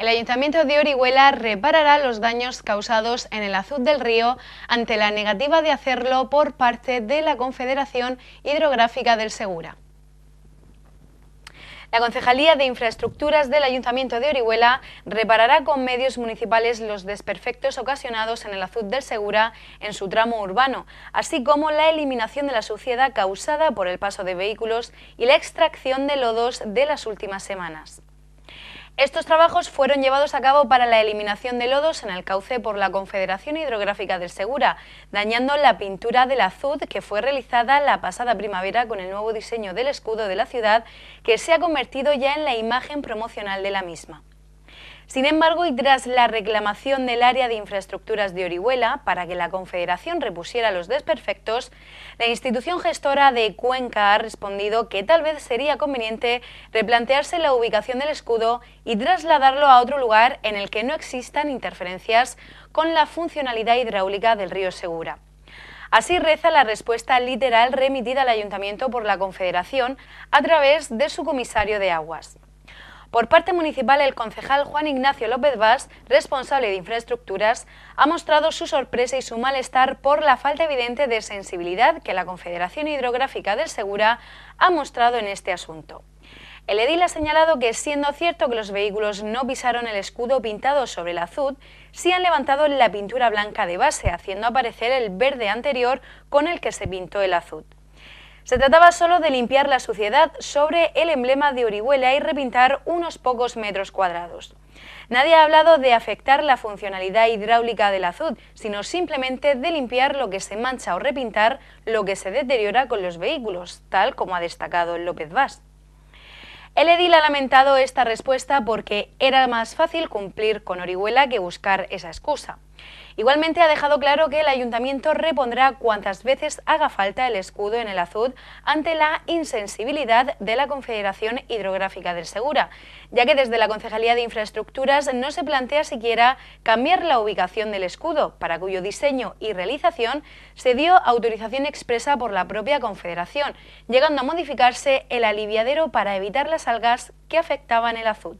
El Ayuntamiento de Orihuela reparará los daños causados en el azud del río ante la negativa de hacerlo por parte de la Confederación Hidrográfica del Segura. La Concejalía de Infraestructuras del Ayuntamiento de Orihuela reparará con medios municipales los desperfectos ocasionados en el azud del Segura en su tramo urbano, así como la eliminación de la suciedad causada por el paso de vehículos y la extracción de lodos de las últimas semanas. Estos trabajos fueron llevados a cabo para la eliminación de lodos en el cauce por la Confederación Hidrográfica del Segura, dañando la pintura del azud que fue realizada la pasada primavera con el nuevo diseño del escudo de la ciudad que se ha convertido ya en la imagen promocional de la misma. Sin embargo, y tras la reclamación del área de infraestructuras de Orihuela para que la Confederación repusiera los desperfectos, la institución gestora de Cuenca ha respondido que tal vez sería conveniente replantearse la ubicación del escudo y trasladarlo a otro lugar en el que no existan interferencias con la funcionalidad hidráulica del río Segura. Así reza la respuesta literal remitida al Ayuntamiento por la Confederación a través de su comisario de aguas. Por parte municipal, el concejal Juan Ignacio López Vaz, responsable de infraestructuras, ha mostrado su sorpresa y su malestar por la falta evidente de sensibilidad que la Confederación Hidrográfica del Segura ha mostrado en este asunto. El edil ha señalado que, siendo cierto que los vehículos no pisaron el escudo pintado sobre el azul, sí han levantado la pintura blanca de base, haciendo aparecer el verde anterior con el que se pintó el azul. Se trataba solo de limpiar la suciedad sobre el emblema de Orihuela y repintar unos pocos metros cuadrados. Nadie ha hablado de afectar la funcionalidad hidráulica del azud, sino simplemente de limpiar lo que se mancha o repintar lo que se deteriora con los vehículos, tal como ha destacado López Vaz. El edil ha lamentado esta respuesta porque era más fácil cumplir con Orihuela que buscar esa excusa. Igualmente ha dejado claro que el ayuntamiento repondrá cuantas veces haga falta el escudo en el azud ante la insensibilidad de la Confederación Hidrográfica del Segura, ya que desde la Concejalía de Infraestructuras no se plantea siquiera cambiar la ubicación del escudo, para cuyo diseño y realización se dio autorización expresa por la propia Confederación, llegando a modificarse el aliviadero para evitar las algas que afectaban el azud.